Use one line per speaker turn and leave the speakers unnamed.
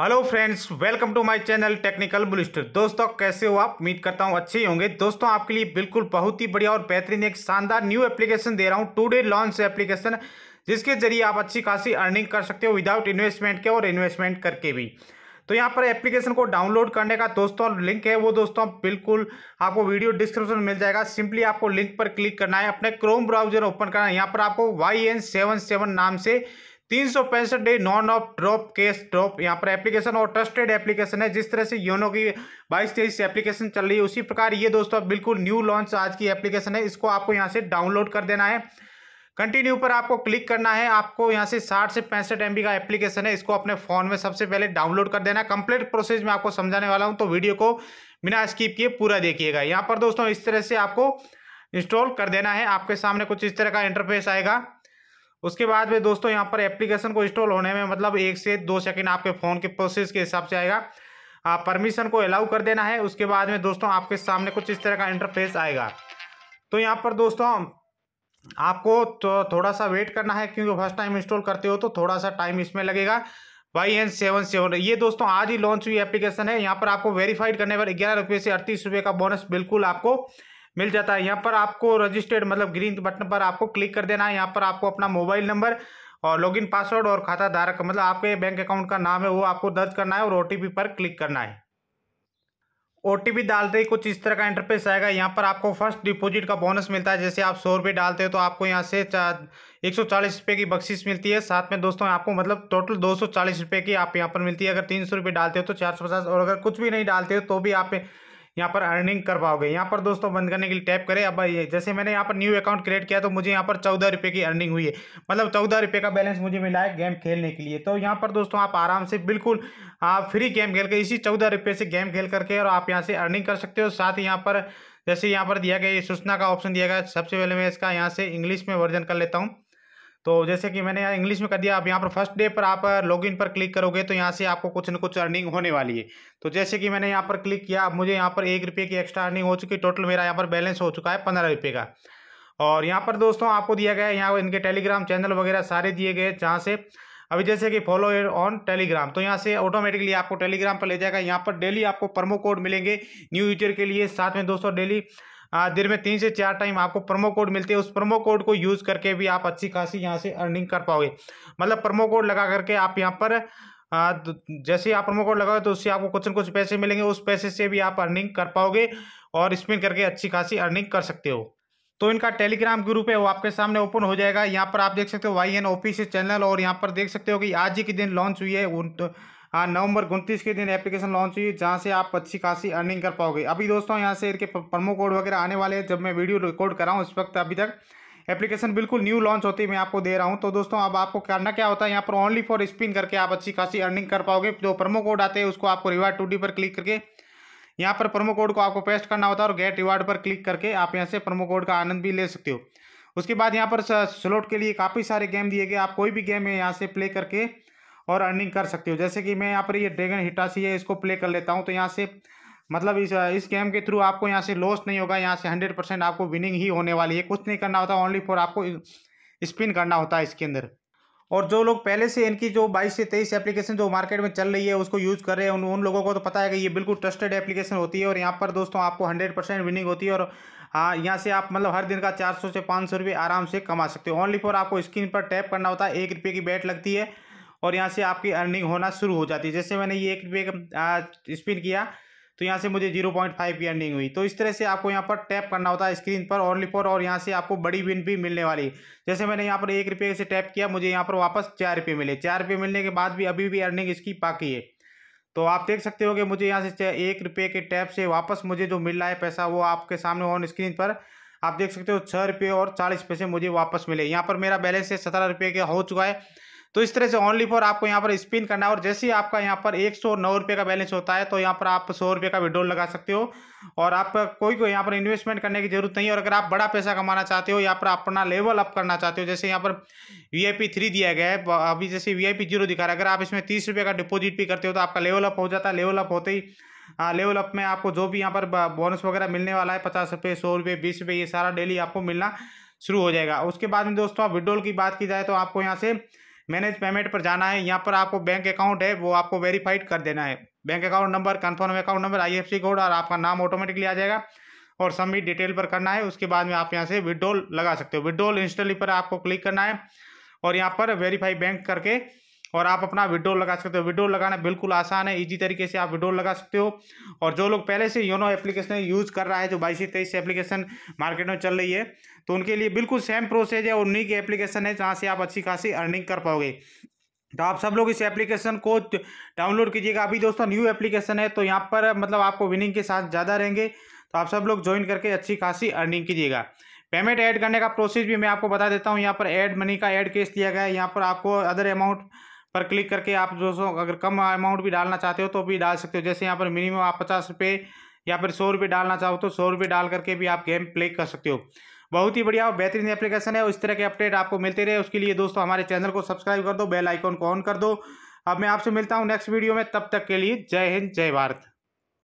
hello friends welcome to my channel technical bullister दोस्तों कैसे हो आप उम्मीद करता हूं अच्छे होंगे दोस्तों आपके लिए बिल्कुल बहुत ही बढ़िया और बेहतरीन एक शानदार न्यू एप्लीकेशन दे रहा हूं टू डे लॉन्च एप्लीकेशन जिसके जरिए आप अच्छी खासी अर्निंग कर सकते हो विदाउट इन्वेस्टमेंट के और इन्वेस्टमेंट करके भी तो यहाँ पर एप्लीकेशन को डाउनलोड करने का दोस्तों लिंक है वो दोस्तों बिल्कुल आपको वीडियो डिस्क्रिप्शन में मिल जाएगा सिंपली आपको लिंक पर क्लिक करना है अपने क्रोम ब्राउजर ओपन करना है यहाँ पर आपको वाई एन सेवन सेवन नाम से तीन सौ पैंसठ day non off drop case drop यहाँ पर एप्लीकेशन और ट्रस्टेड एप्लीकेशन है जिस तरह से योनो की बाईस तेईस एप्लीकेशन चल रही है उसी प्रकार ये दोस्तों बिल्कुल न्यू लॉन्च आज की एप्लीकेशन है इसको आपको यहाँ से डाउनलोड कर देना है कंटिन्यू पर आपको क्लिक करना है आपको यहाँ से साठ से पैंसठ एम का एप्लीकेशन है इसको अपने फ़ोन में सबसे पहले डाउनलोड कर देना है कंप्लीट प्रोसेस में आपको समझाने वाला हूँ तो वीडियो को बिना स्किप किए पूरा देखिएगा यहाँ पर दोस्तों इस तरह से आपको इंस्टॉल कर देना है आपके सामने कुछ इस तरह का इंटरफेस आएगा उसके बाद में दोस्तों यहाँ पर एप्लीकेशन को इंस्टॉल होने में मतलब एक से दो सेकेंड आपके फ़ोन के प्रोसेस के हिसाब से आएगा आप परमिशन को अलाउ कर देना है उसके बाद में दोस्तों आपके सामने कुछ इस तरह का इंटरफेस आएगा तो यहाँ पर दोस्तों आपको तो थोड़ा सा वेट करना है क्योंकि फर्स्ट टाइम इंस्टॉल करते हो तो थोड़ा सा टाइम इसमें लगेगा वाई एन सेवन सेवन ये दोस्तों आज ही लॉन्च हुई एप्लीकेशन है यहाँ पर आपको वेरीफाइड करने पर ग्यारह रुपये से अड़तीस रुपये का बोनस बिल्कुल आपको मिल जाता है यहाँ पर आपको रजिस्टर्ड मतलब ग्रीन बटन पर आपको क्लिक कर देना है यहाँ पर आपको अपना मोबाइल नंबर और लॉगिन पासवर्ड और खाता धारक मतलब आपके बैंक अकाउंट का नाम है वो आपको दर्ज करना है और ओ पर क्लिक करना है ओ डालते ही कुछ इस तरह का इंटरफेस आएगा यहाँ पर आपको फर्स्ट डिपॉजिट का बोनस मिलता है जैसे आप सौ रुपये डालते हो तो आपको यहाँ से एक सौ चालीस रुपये की बख्शिश मिलती है साथ में दोस्तों आपको मतलब टोटल दो सौ चालीस रुपये की आप यहाँ पर मिलती है अगर तीन सौ रुपये डालते हो तो चार सौ पचास और अगर कुछ भी नहीं डालते हो तो भी आप यहाँ पर अर्निंग कर पाओगे यहाँ पर दोस्तों बंद करने के लिए टैप करें अब ये जैसे मैंने यहाँ पर न्यू अकाउंट क्रिएट किया तो मुझे यहाँ पर चौदह रुपये की अर्निंग हुई है मतलब चौदह रुपये का बैलेंस मुझे मिला है गेम खेलने के लिए तो यहाँ पर दोस्तों आप आराम से बिल्कुल आप फ्री गेम खेल कर इसी चौदह रुपये से गेम खेल करके और आप यहाँ से अर्निंग कर सकते हो साथ ही यहाँ पर जैसे यहाँ पर दिया गया ये सूचना का ऑप्शन दिया गया सबसे पहले मैं इसका यहाँ से इंग्लिश में वर्जन कर लेता हूँ तो जैसे कि मैंने यहाँ इंग्लिश में कर दिया आप यहाँ पर फर्स्ट डे पर आप लॉगिन पर क्लिक करोगे तो यहाँ से आपको कुछ ना कुछ अर्निंग होने वाली है तो जैसे कि मैंने यहाँ पर क्लिक किया अब मुझे यहाँ पर एक रुपये की एक्स्ट्रा अर्निंग हो चुकी टोटल मेरा यहाँ पर बैलेंस हो चुका है पंद्रह रुपये का और यहाँ पर दोस्तों आपको दिया गया है यहाँ इनके टेलीग्राम चैनल वगैरह सारे दिए गए जहाँ से अभी जैसे कि फॉलो ऑन टेलीग्राम तो यहाँ से ऑटोमेटिकली आपको टेलीग्राम पर ले जाएगा यहाँ पर डेली आपको प्रमो कोड मिलेंगे न्यू यूजर के लिए साथ में दोस्तों डेली हाँ, दिन में तीन से चार टाइम आपको प्रोमो कोड मिलते हैं उस प्रोमो कोड को यूज़ करके भी आप अच्छी खासी यहाँ से अर्निंग कर पाओगे मतलब प्रोमो कोड लगा करके आप यहाँ पर जैसे आप प्रोमो कोड लगाओगे तो उससे आपको कुछ न कुछ पैसे मिलेंगे उस पैसे से भी आप अर्निंग कर पाओगे और स्पिन करके अच्छी खासी अर्निंग कर सकते हो तो इनका टेलीग्राम ग्रुप है वो आपके सामने ओपन हो जाएगा यहाँ पर आप देख सकते हो वाई एन ऑफिस चैनल और यहाँ पर देख सकते हो कि आज ही के दिन लॉन्च हुई है उन तो हाँ, नवंबर उनतीस के दिन एप्लीकेशन लॉन्च हुई जहाँ से आप अच्छी खासी अर्निंग कर पाओगे अभी दोस्तों यहाँ से इनके प्रमो कोड वगैरह आने वाले हैं जब मैं वीडियो रिकॉर्ड कर रहा हूँ इस वक्त अभी तक एप्लीकेशन बिल्कुल न्यू लॉन्च होती है मैं आपको दे रहा हूँ तो दोस्तों अब आपको करना क्या होता है यहाँ पर ओनली फॉर स्पिन करके आप अच्छी खासी अर्निंग कर पाओगे जो प्रमो कोड आते हैं उसको आपको रिवार्ड टू पर क्लिक करके यहाँ पर प्रमो कोड को आपको पेस्ट करना होता है और गेट रिवार्ड पर क्लिक करके आप यहाँ से प्रमो कोड का आनंद भी ले सकते हो उसके बाद यहाँ पर स्लोट के लिए काफ़ी सारे गेम दिए गए आप कोई भी गेम है यहाँ से प्ले करके और अर्निंग कर सकते हो जैसे कि मैं यहाँ पर ये ड्रैगन हिटासी है इसको प्ले कर लेता हूँ तो यहाँ से मतलब इस इस गेम के थ्रू आपको यहाँ से लॉस नहीं होगा यहाँ से हंड्रेड परसेंट आपको विनिंग ही होने वाली है कुछ नहीं करना होता ओनली फॉर आपको स्पिन करना होता है इसके अंदर और जो लोग पहले से इनकी जो बाईस से तेईस एप्लीकेशन जो मार्केट में चल रही है उसको यूज़ कर रहे हैं उन लोगों को तो पता है कि ये बिल्कुल ट्रस्टेड एप्लीकेशन होती है और यहाँ पर दोस्तों आपको हंड्रेड परसेंट विनिंग होती है और हाँ यहाँ से आप मतलब हर दिन का 400 से 500 रुपये आराम से कमा सकते हो ओनली फॉर आपको स्क्रीन पर टैप करना होता है एक रुपये की बैट लगती है और यहाँ से आपकी अर्निंग होना शुरू हो जाती है जैसे मैंने ये एक रुपये का स्पिन किया तो यहाँ से मुझे जीरो पॉइंट फाइव की अर्निंग हुई तो इस तरह से आपको यहाँ पर टैप करना होता है स्क्रीन पर ओनली फॉर और यहाँ से आपको बड़ी विन भी मिलने वाली जैसे मैंने यहाँ पर एक रुपये से टैप किया मुझे यहाँ पर वापस चार रुपये मिले चार रुपये मिलने के बाद भी अभी भी अर्निंग इसकी बाकी है तो आप देख सकते हो कि मुझे यहाँ से एक रुपये के टैप से वापस मुझे जो मिल रहा है पैसा वो आपके सामने ऑन स्क्रीन पर आप देख सकते हो छः रुपये और चालीस पैसे मुझे वापस मिले यहाँ पर मेरा बैलेंस है सत्रह रुपये का हो चुका है तो इस तरह से ओनली फॉर आपको यहाँ पर स्पिन करना है और जैसे ही आपका यहाँ पर एक सौ नौ रुपये का बैलेंस होता है तो यहाँ पर आप सौ रुपये का विड्रोल लगा सकते हो और आप कोई को यहाँ पर इन्वेस्टमेंट करने की जरूरत नहीं है और अगर आप बड़ा पैसा कमाना चाहते हो यहाँ पर अपना लेवल अप करना चाहते हो जैसे यहाँ पर वी आई पी थ्री दिया गया है अभी जैसे वी आई पी जीरो दिखा रहा है अगर आप इसमें तीस रुपये का डिपोजिट भी करते हो तो आपका लेवल अप हो जाता है लेवल अप होते ही लेवल हाँ, अप में आपको जो भी यहाँ पर बोनस वगैरह मिलने वाला है पचास रुपये सौ रुपये बीस रुपये ये सारा डेली आपको मिलना शुरू हो जाएगा उसके बाद में दोस्तों आप विड्रोल की बात की जाए तो आपको यहाँ से मैनेज पेमेंट पर जाना है यहाँ पर आपको बैंक अकाउंट है वो आपको वेरीफाइड कर देना है bank account number confirm account number I code और आपका नाम ऑटोमेटिकली आ जाएगा और सबमिट डिटेल पर करना है उसके बाद में आप यहाँ से विड्रॉल लगा सकते हो विड्रोल इंस्टली पर आपको क्लिक करना है और यहाँ पर वेरीफाई बैंक करके और आप अपना विड्रोल लगा सकते हो विड्रोल लगाना बिल्कुल आसान है ईजी तरीके से आप विड्रोल लगा सकते हो और जो लोग पहले से योनो एप्लीकेशन यूज़ कर रहा है जो बाईस तेईस एप्लीकेशन मार्केट में चल रही है तो उनके लिए बिल्कुल सेम प्रोसेस है और उन्हीं की एप्लीकेशन है जहाँ से आप अच्छी खासी अर्निंग कर पाओगे तो आप सब लोग इस एप्लीकेशन को डाउनलोड कीजिएगा अभी दोस्तों न्यू एप्लीकेशन है तो यहाँ पर मतलब आपको विनिंग के साथ ज़्यादा रहेंगे तो आप सब लोग ज्वाइन करके अच्छी खासी अर्निंग कीजिएगा पेमेंट ऐड करने का प्रोसेस भी मैं आपको बता देता हूँ यहाँ पर ऐड मनी का ऐड केस दिया गया है यहाँ पर आपको अदर अमाउंट पर क्लिक करके आप दोस्तों अगर कम अमाउंट भी डालना चाहते हो तो भी डाल सकते हो जैसे यहाँ पर मिनिमम आप पचास रुपये या फिर सौ रुपये डालना चाहो तो सौ रुपये डाल करके भी आप गेम प्ले कर सकते हो बहुत ही बढ़िया और बेहतरीन एप्लीकेशन है इस तरह के अपडेट आपको मिलते रहे उसके लिए दोस्तों हमारे चैनल को सब्सक्राइब कर दो बेल आइकॉन को ऑन कर दो अब मैं आपसे मिलता हूँ नेक्स्ट वीडियो में तब तक के लिए जय हिंद जय भारत